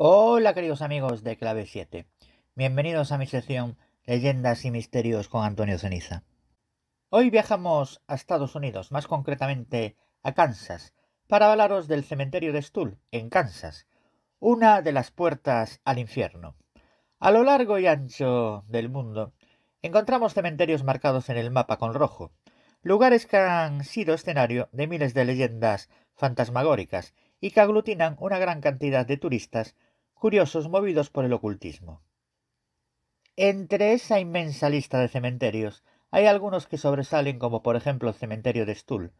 Hola queridos amigos de Clave 7, bienvenidos a mi sección Leyendas y Misterios con Antonio Ceniza. Hoy viajamos a Estados Unidos, más concretamente a Kansas, para hablaros del cementerio de Stull, en Kansas, una de las puertas al infierno. A lo largo y ancho del mundo encontramos cementerios marcados en el mapa con rojo, lugares que han sido escenario de miles de leyendas fantasmagóricas y que aglutinan una gran cantidad de turistas curiosos movidos por el ocultismo. Entre esa inmensa lista de cementerios hay algunos que sobresalen como por ejemplo el cementerio de Stull.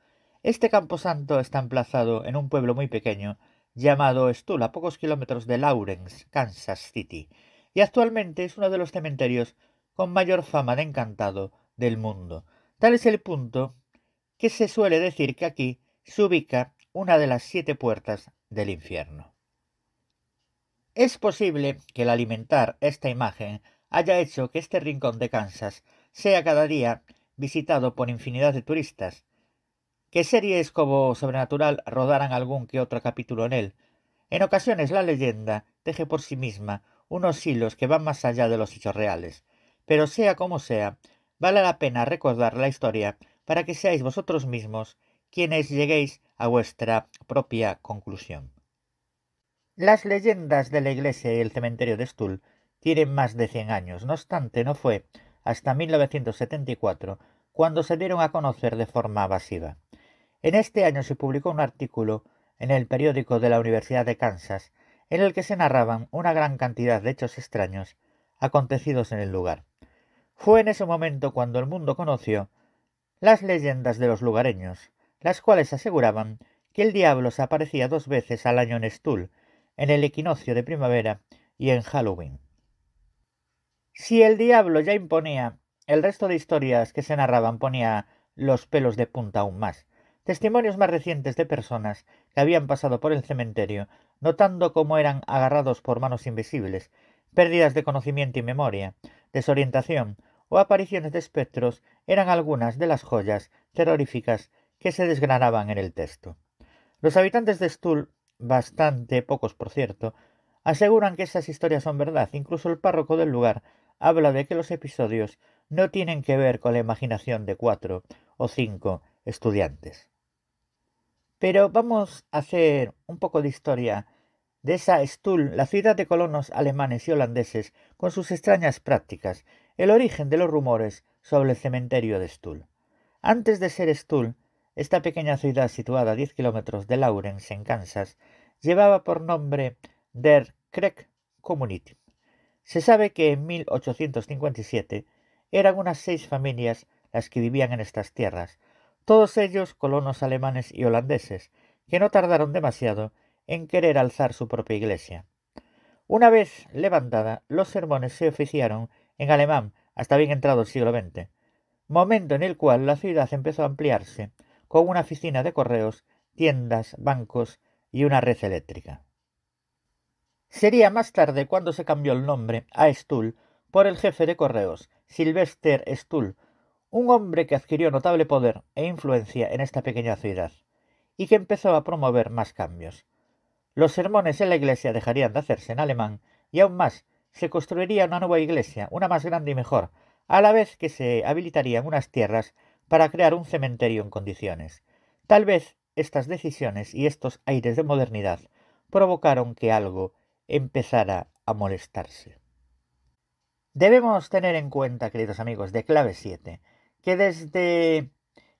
Este camposanto está emplazado en un pueblo muy pequeño llamado Stull a pocos kilómetros de Lawrence, Kansas City, y actualmente es uno de los cementerios con mayor fama de encantado del mundo. Tal es el punto que se suele decir que aquí se ubica una de las siete puertas del infierno. Es posible que el alimentar esta imagen haya hecho que este rincón de Kansas sea cada día visitado por infinidad de turistas, que series como Sobrenatural rodaran algún que otro capítulo en él. En ocasiones la leyenda teje por sí misma unos hilos que van más allá de los hechos reales. Pero sea como sea, vale la pena recordar la historia para que seáis vosotros mismos quienes lleguéis a vuestra propia conclusión. Las leyendas de la iglesia y el cementerio de Stull tienen más de 100 años, no obstante, no fue hasta 1974 cuando se dieron a conocer de forma masiva. En este año se publicó un artículo en el periódico de la Universidad de Kansas en el que se narraban una gran cantidad de hechos extraños acontecidos en el lugar. Fue en ese momento cuando el mundo conoció las leyendas de los lugareños, las cuales aseguraban que el diablo se aparecía dos veces al año en Stull en el equinoccio de primavera y en Halloween. Si el diablo ya imponía, el resto de historias que se narraban ponía los pelos de punta aún más. Testimonios más recientes de personas que habían pasado por el cementerio, notando cómo eran agarrados por manos invisibles, pérdidas de conocimiento y memoria, desorientación o apariciones de espectros eran algunas de las joyas terroríficas que se desgranaban en el texto. Los habitantes de Stull bastante pocos por cierto, aseguran que esas historias son verdad. Incluso el párroco del lugar habla de que los episodios no tienen que ver con la imaginación de cuatro o cinco estudiantes. Pero vamos a hacer un poco de historia de esa Stull, la ciudad de colonos alemanes y holandeses, con sus extrañas prácticas, el origen de los rumores sobre el cementerio de Stuhl. Antes de ser Stull esta pequeña ciudad situada a 10 kilómetros de Lawrence, en Kansas, llevaba por nombre Der Creek Community. Se sabe que en 1857 eran unas seis familias las que vivían en estas tierras, todos ellos colonos alemanes y holandeses, que no tardaron demasiado en querer alzar su propia iglesia. Una vez levantada, los sermones se oficiaron en alemán hasta bien entrado el siglo XX, momento en el cual la ciudad empezó a ampliarse con una oficina de correos, tiendas, bancos y una red eléctrica. Sería más tarde cuando se cambió el nombre a Stull por el jefe de correos, Sylvester Stull, un hombre que adquirió notable poder e influencia en esta pequeña ciudad, y que empezó a promover más cambios. Los sermones en la iglesia dejarían de hacerse en alemán, y aún más, se construiría una nueva iglesia, una más grande y mejor, a la vez que se habilitarían unas tierras para crear un cementerio en condiciones. Tal vez estas decisiones y estos aires de modernidad provocaron que algo empezara a molestarse. Debemos tener en cuenta, queridos amigos de Clave 7, que desde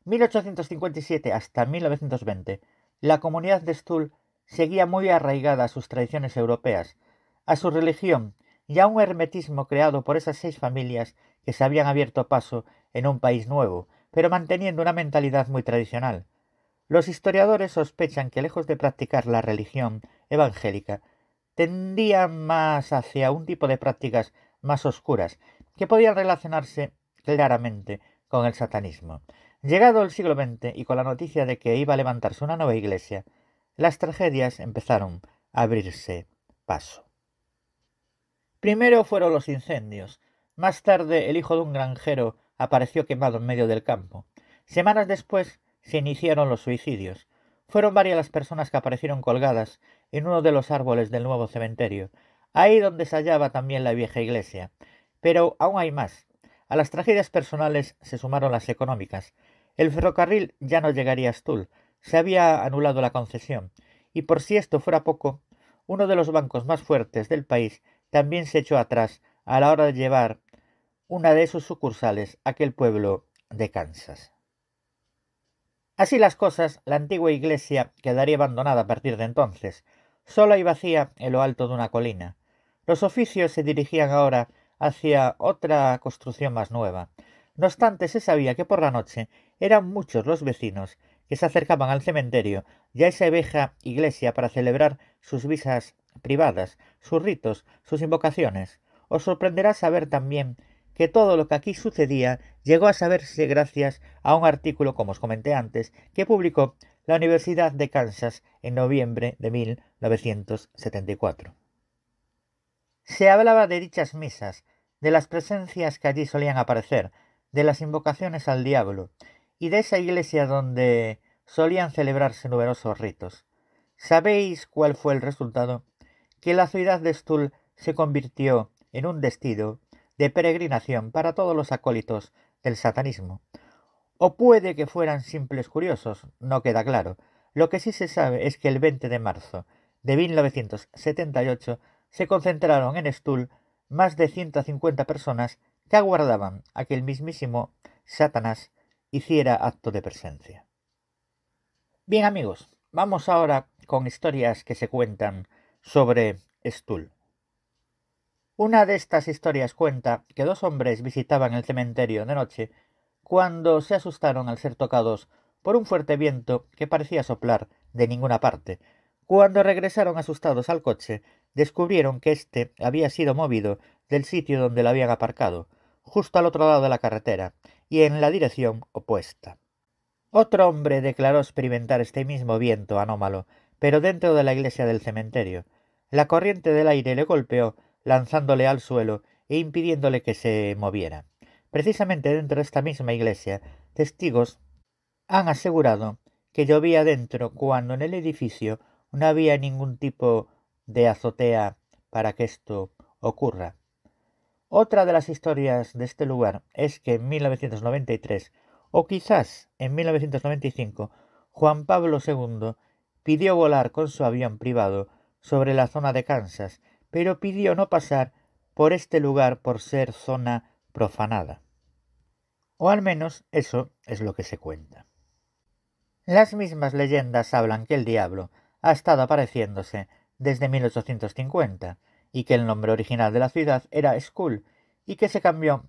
1857 hasta 1920 la comunidad de Stuhl seguía muy arraigada a sus tradiciones europeas, a su religión y a un hermetismo creado por esas seis familias que se habían abierto paso en un país nuevo, pero manteniendo una mentalidad muy tradicional. Los historiadores sospechan que lejos de practicar la religión evangélica, tendían más hacia un tipo de prácticas más oscuras, que podían relacionarse claramente con el satanismo. Llegado el siglo XX y con la noticia de que iba a levantarse una nueva iglesia, las tragedias empezaron a abrirse paso. Primero fueron los incendios, más tarde el hijo de un granjero apareció quemado en medio del campo. Semanas después se iniciaron los suicidios. Fueron varias las personas que aparecieron colgadas en uno de los árboles del nuevo cementerio, ahí donde se hallaba también la vieja iglesia. Pero aún hay más. A las tragedias personales se sumaron las económicas. El ferrocarril ya no llegaría a Stull, se había anulado la concesión, y por si esto fuera poco, uno de los bancos más fuertes del país también se echó atrás a la hora de llevar una de sus sucursales, aquel pueblo de Kansas. Así las cosas, la antigua iglesia quedaría abandonada a partir de entonces, sola y vacía en lo alto de una colina. Los oficios se dirigían ahora hacia otra construcción más nueva. No obstante, se sabía que por la noche eran muchos los vecinos que se acercaban al cementerio y a esa vieja iglesia para celebrar sus visas privadas, sus ritos, sus invocaciones. Os sorprenderá saber también que todo lo que aquí sucedía llegó a saberse gracias a un artículo, como os comenté antes, que publicó la Universidad de Kansas en noviembre de 1974. Se hablaba de dichas misas, de las presencias que allí solían aparecer, de las invocaciones al diablo, y de esa iglesia donde solían celebrarse numerosos ritos. ¿Sabéis cuál fue el resultado? Que la ciudad de Stull se convirtió en un destino de peregrinación para todos los acólitos del satanismo. O puede que fueran simples curiosos, no queda claro. Lo que sí se sabe es que el 20 de marzo de 1978 se concentraron en Stul más de 150 personas que aguardaban a que el mismísimo Satanás hiciera acto de presencia. Bien amigos, vamos ahora con historias que se cuentan sobre Stul. Una de estas historias cuenta que dos hombres visitaban el cementerio de noche cuando se asustaron al ser tocados por un fuerte viento que parecía soplar de ninguna parte. Cuando regresaron asustados al coche, descubrieron que éste había sido movido del sitio donde lo habían aparcado, justo al otro lado de la carretera, y en la dirección opuesta. Otro hombre declaró experimentar este mismo viento anómalo, pero dentro de la iglesia del cementerio. La corriente del aire le golpeó lanzándole al suelo e impidiéndole que se moviera. Precisamente dentro de esta misma iglesia, testigos han asegurado que llovía dentro cuando en el edificio no había ningún tipo de azotea para que esto ocurra. Otra de las historias de este lugar es que en 1993, o quizás en 1995, Juan Pablo II pidió volar con su avión privado sobre la zona de Kansas pero pidió no pasar por este lugar por ser zona profanada. O al menos eso es lo que se cuenta. Las mismas leyendas hablan que el diablo ha estado apareciéndose desde 1850 y que el nombre original de la ciudad era Skull y que se cambió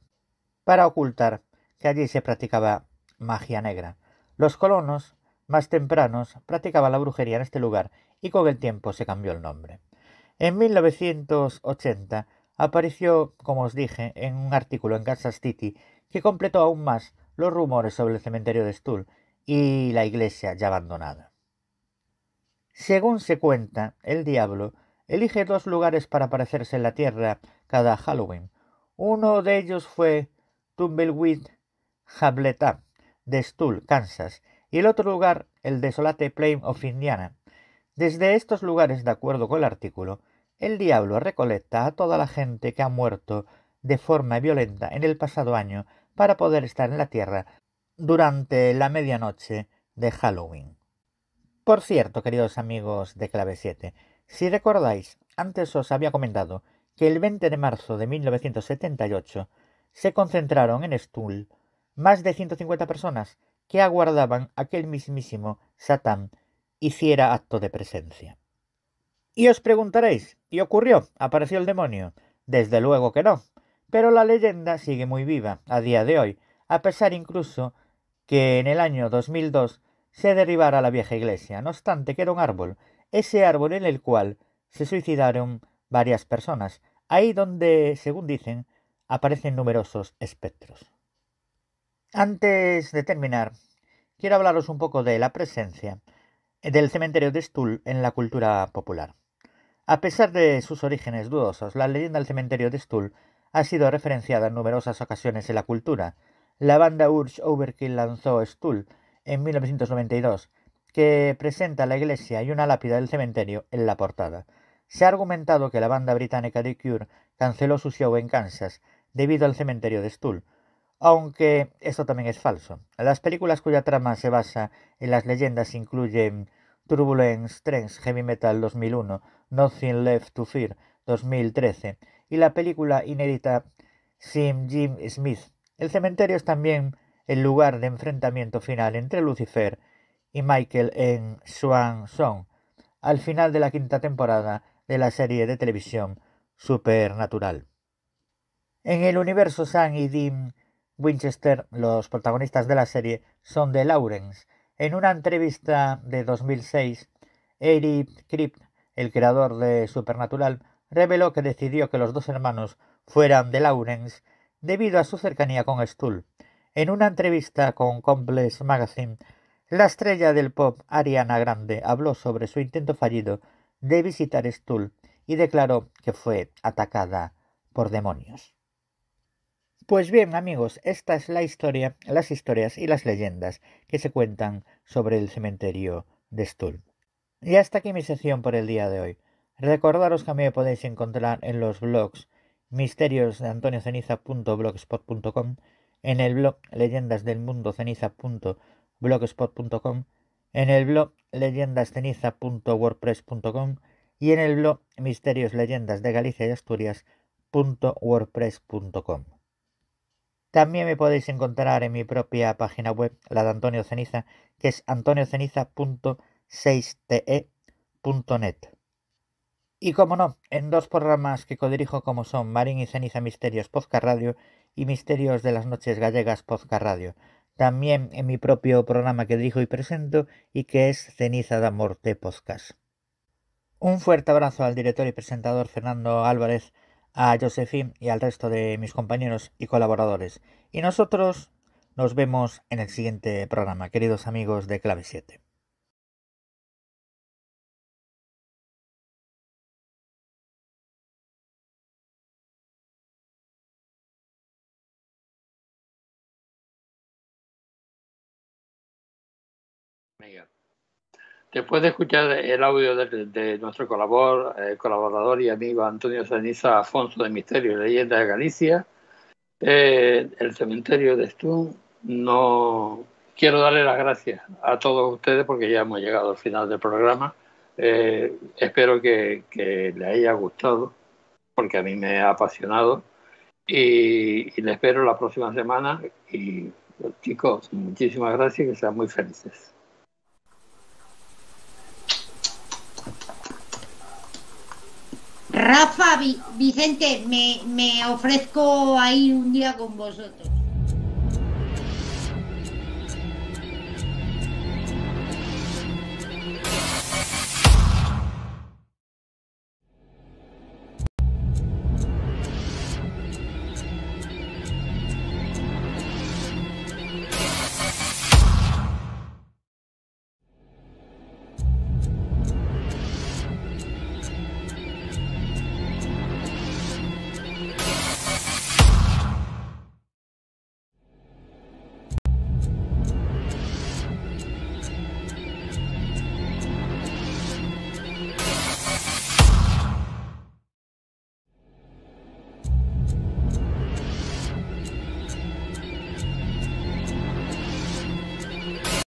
para ocultar que allí se practicaba magia negra. Los colonos más tempranos practicaban la brujería en este lugar y con el tiempo se cambió el nombre. En 1980 apareció, como os dije, en un artículo en Kansas City que completó aún más los rumores sobre el cementerio de Stull y la iglesia ya abandonada. Según se cuenta, el diablo elige dos lugares para aparecerse en la tierra cada Halloween. Uno de ellos fue Tumbleweed Hableta de Stull, Kansas, y el otro lugar el desolate Plain of Indiana. Desde estos lugares, de acuerdo con el artículo, el diablo recolecta a toda la gente que ha muerto de forma violenta en el pasado año para poder estar en la Tierra durante la medianoche de Halloween. Por cierto, queridos amigos de Clave 7, si recordáis, antes os había comentado que el 20 de marzo de 1978 se concentraron en Stuhl más de 150 personas que aguardaban a que el mismísimo Satán hiciera acto de presencia. Y os preguntaréis, ¿y ocurrió? ¿Apareció el demonio? Desde luego que no. Pero la leyenda sigue muy viva a día de hoy, a pesar incluso que en el año 2002 se derribara la vieja iglesia. No obstante, que era un árbol, ese árbol en el cual se suicidaron varias personas, ahí donde, según dicen, aparecen numerosos espectros. Antes de terminar, quiero hablaros un poco de la presencia del cementerio de Stul en la cultura popular. A pesar de sus orígenes dudosos, la leyenda del cementerio de Stuhl ha sido referenciada en numerosas ocasiones en la cultura. La banda Urge Overkill lanzó Stuhl en 1992, que presenta la iglesia y una lápida del cementerio en la portada. Se ha argumentado que la banda británica The Cure canceló su show en Kansas debido al cementerio de Stuhl, aunque esto también es falso. Las películas cuya trama se basa en las leyendas incluyen Turbulence Trends Heavy Metal 2001 Nothing Left to Fear 2013 y la película inédita Sim Jim Smith. El cementerio es también el lugar de enfrentamiento final entre Lucifer y Michael en Swan Song, al final de la quinta temporada de la serie de televisión Supernatural. En el universo Sam y Dean Winchester, los protagonistas de la serie son de Lawrence. En una entrevista de 2006, Eric Kripp el creador de Supernatural reveló que decidió que los dos hermanos fueran de Lawrence debido a su cercanía con Stull. En una entrevista con Complex Magazine, la estrella del pop Ariana Grande habló sobre su intento fallido de visitar Stull y declaró que fue atacada por demonios. Pues bien, amigos, esta es la historia, las historias y las leyendas que se cuentan sobre el cementerio de Stull. Y hasta aquí mi sesión por el día de hoy. Recordaros que me podéis encontrar en los blogs misterios de en el blog leyendasdelmundoceniza.blogspot.com, en el blog leyendasceniza.wordpress.com y en el blog misterios leyendas de Galicia y Asturias.wordpress.com. También me podéis encontrar en mi propia página web, la de Antonio Ceniza, que es antonioceniza.blogspot.com 6te.net. E y como no, en dos programas que codirijo como son Marín y Ceniza Misterios Podcast Radio y Misterios de las Noches Gallegas Podcast Radio. También en mi propio programa que dirijo y presento y que es Ceniza de de Podcast. Un fuerte abrazo al director y presentador Fernando Álvarez, a Josefín y al resto de mis compañeros y colaboradores. Y nosotros nos vemos en el siguiente programa, queridos amigos de Clave 7. Después de escuchar el audio de, nuestro colaborador, eh, colaborador y amigo Antonio Saniza Afonso de Misterio y Leyenda de Galicia, eh, el cementerio de Stun, no quiero darle las gracias a todos ustedes porque ya hemos llegado al final del programa. Eh, espero que, les haya gustado porque a mí me ha apasionado y, y les espero la próxima semana y chicos, muchísimas gracias y que sean muy felices. Rafa, Vicente, me, ofrezco a ir un día con vosotros.